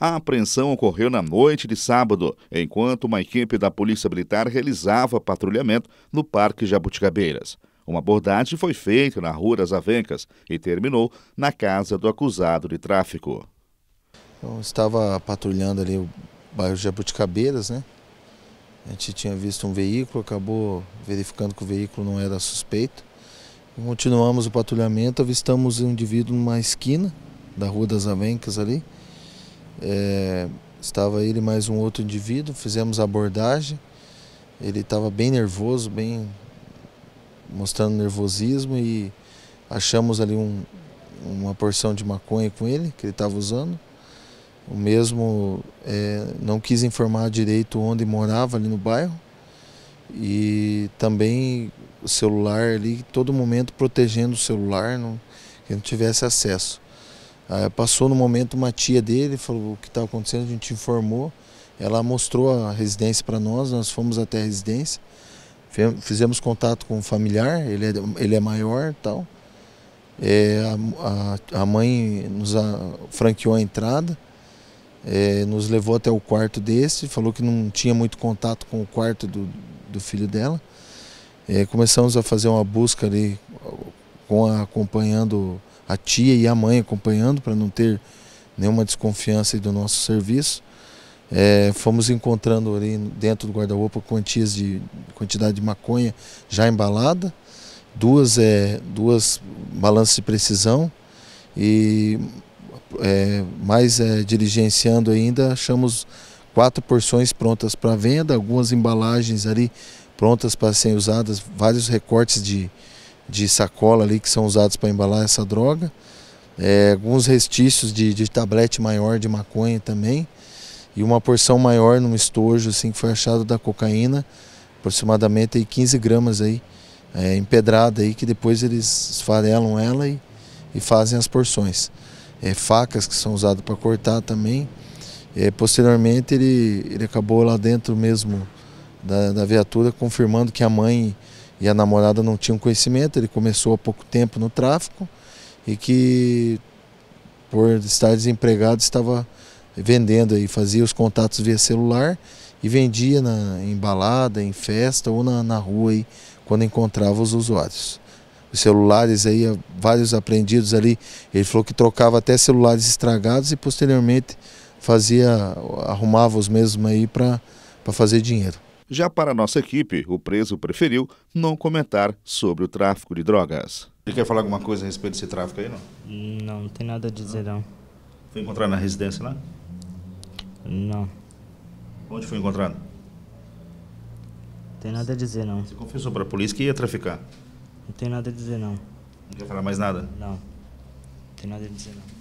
A apreensão ocorreu na noite de sábado, enquanto uma equipe da Polícia Militar realizava patrulhamento no Parque Jabuticabeiras. Uma abordagem foi feita na Rua das Avencas e terminou na casa do acusado de tráfico. Eu estava patrulhando ali o bairro Jabuticabeiras, né? A gente tinha visto um veículo, acabou verificando que o veículo não era suspeito. Continuamos o patrulhamento, avistamos um indivíduo numa esquina da Rua das Avencas ali. É, estava ele mais um outro indivíduo, fizemos a abordagem. Ele estava bem nervoso, bem mostrando nervosismo e achamos ali um, uma porção de maconha com ele, que ele estava usando. O mesmo é, não quis informar direito onde morava ali no bairro e também o celular ali, todo momento protegendo o celular, não, que não tivesse acesso. Aí ah, passou no momento uma tia dele, falou o que está acontecendo, a gente informou. Ela mostrou a residência para nós, nós fomos até a residência, fizemos contato com o familiar, ele é, ele é maior e tal. É, a, a, a, mãe nos a, franqueou a entrada, é, nos levou até o quarto desse, falou que não tinha muito contato com o quarto do, do filho dela. É, começamos a fazer uma busca ali, com acompanhando a tia e a mãe acompanhando para não ter nenhuma desconfiança do nosso serviço. É, fomos encontrando ali dentro do guarda-roupa quantias de quantidade de maconha já embalada, duas é duas balanças de precisão e é, mais é, diligenciando ainda achamos quatro porções prontas para venda, algumas embalagens ali prontas para serem usadas, vários recortes de, de sacola ali que são usados para embalar essa droga. É, alguns restícios de, de tablete maior de maconha também. E uma porção maior num estojo assim, que foi achado da cocaína, aproximadamente aí, 15 gramas aí, é, empedrada aí, que depois eles esfarelam ela e, e fazem as porções. É, facas que são usadas para cortar também. É, posteriormente ele, ele acabou lá dentro mesmo da, da viatura confirmando que a mãe e a namorada não tinham conhecimento, ele começou há pouco tempo no tráfico e que por estar desempregado estava vendendo e fazia os contatos via celular e vendia na, em balada, em festa ou na, na rua aí, quando encontrava os usuários. Os celulares aí, vários apreendidos ali, ele falou que trocava até celulares estragados e posteriormente fazia, arrumava os mesmos aí para fazer dinheiro. Já para nossa equipe, o preso preferiu não comentar sobre o tráfico de drogas. Ele quer falar alguma coisa a respeito desse tráfico aí, não? Não, não tem nada a dizer, não. Foi encontrado na residência lá? Não. Onde foi encontrado? Não tem nada a dizer, não. Você confessou para a polícia que ia traficar? Não tem nada a dizer, não. Não quer falar mais nada? Não. Não tem nada a dizer, não.